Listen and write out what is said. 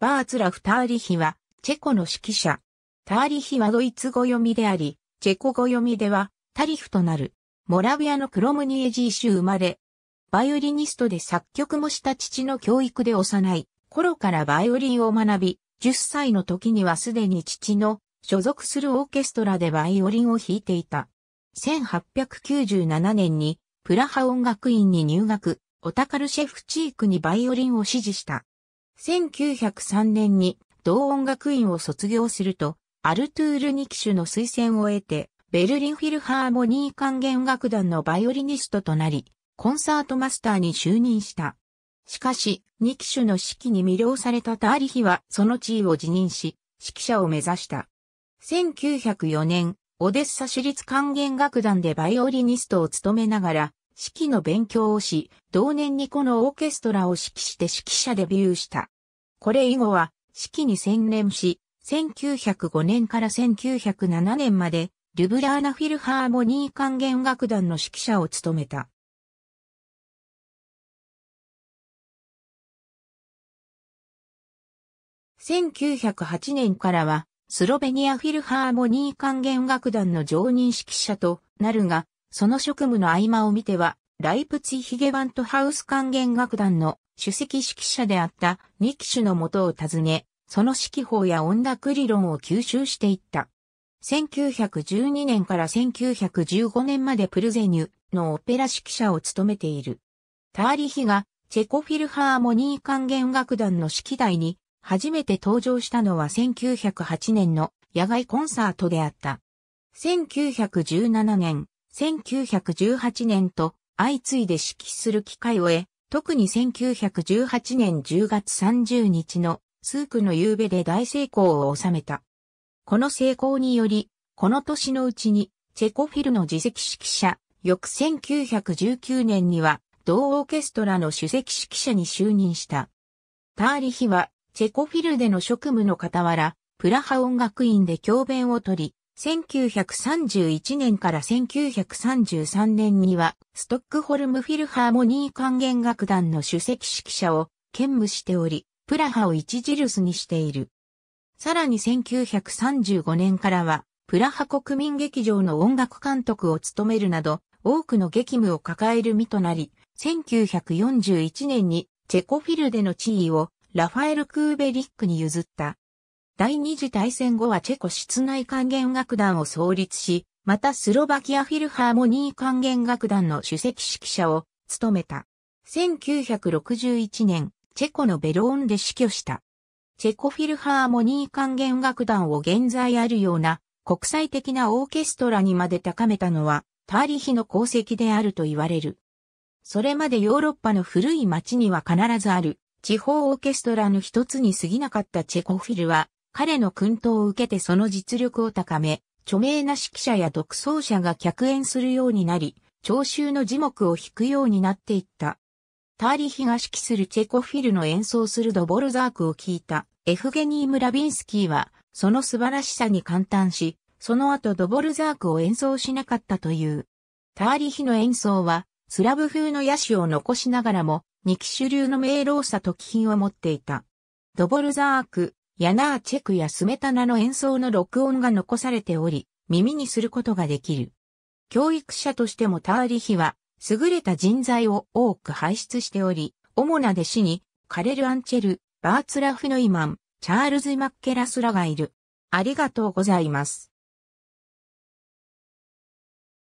バーツラフ・ターリヒは、チェコの指揮者。ターリヒはドイツ語読みであり、チェコ語読みでは、タリフとなる。モラビアのクロムニエジー州生まれ。バイオリニストで作曲もした父の教育で幼い頃からバイオリンを学び、10歳の時にはすでに父の所属するオーケストラでバイオリンを弾いていた。1897年にプラハ音楽院に入学、オタカルシェフチークにバイオリンを指示した。1903年に同音楽院を卒業すると、アルトゥール・ニキシュの推薦を得て、ベルリンフィルハーモニー管弦楽団のバイオリニストとなり、コンサートマスターに就任した。しかし、ニキシュの指揮に魅了されたターリヒはその地位を辞任し、指揮者を目指した。1904年、オデッサ市立管弦楽団でバイオリニストを務めながら、指揮の勉強をし、同年にこのオーケストラを指揮して指揮者デビューした。これ以後は、式に専念し、1905年から1907年まで、ルブラーナフィルハーモニー管弦楽団の指揮者を務めた。1908年からは、スロベニアフィルハーモニー管弦楽団の常任指揮者となるが、その職務の合間を見ては、ライプツィヒゲバントハウス管弦楽団の主席指揮者であった二騎手のもとを訪ね、その指揮法や音楽理論を吸収していった。1912年から1915年までプルゼニュのオペラ指揮者を務めている。ターリヒがチェコフィルハーモニー管弦楽団の指揮台に初めて登場したのは1908年の野外コンサートであった。1917年、1918年と相次いで指揮する機会を得、特に1918年10月30日のスークの夕べで大成功を収めた。この成功により、この年のうちにチェコフィルの自席指揮者、翌1919年には同オーケストラの主席指揮者に就任した。ターリヒはチェコフィルでの職務の傍ら、プラハ音楽院で教鞭を取り、1931年から1933年にはストックホルムフィルハーモニー管弦楽団の首席指揮者を兼務しており、プラハを著すにしている。さらに1935年からは、プラハ国民劇場の音楽監督を務めるなど、多くの激務を抱える身となり、1941年にチェコフィルでの地位をラファエル・クーベリックに譲った。第二次大戦後はチェコ室内管弦楽団を創立し、またスロバキアフィルハーモニー管弦楽団の主席指揮者を務めた。1961年、チェコのベローンで死去した。チェコフィルハーモニー管弦楽団を現在あるような国際的なオーケストラにまで高めたのはターリヒの功績であると言われる。それまでヨーロッパの古い町には必ずある地方オーケストラの一つに過ぎなかったチェコフィルは彼の訓導を受けてその実力を高め、著名な指揮者や独奏者が客演するようになり、聴衆の字幕を弾くようになっていった。ターリヒが指揮するチェコフィルの演奏するドボルザークを聴いたエフゲニー・ムラビンスキーは、その素晴らしさに感嘆し、その後ドボルザークを演奏しなかったという。ターリヒの演奏は、スラブ風の野手を残しながらも、二騎手流の明朗さと気品を持っていた。ドボルザーク、ヤナーチェクやスメタナの演奏の録音が残されており、耳にすることができる。教育者としてもターリヒは、優れた人材を多く輩出しており、主な弟子に、カレル・アンチェル、バーツラ・フノイマン、チャールズ・マッケラスらがいる。ありがとうございます。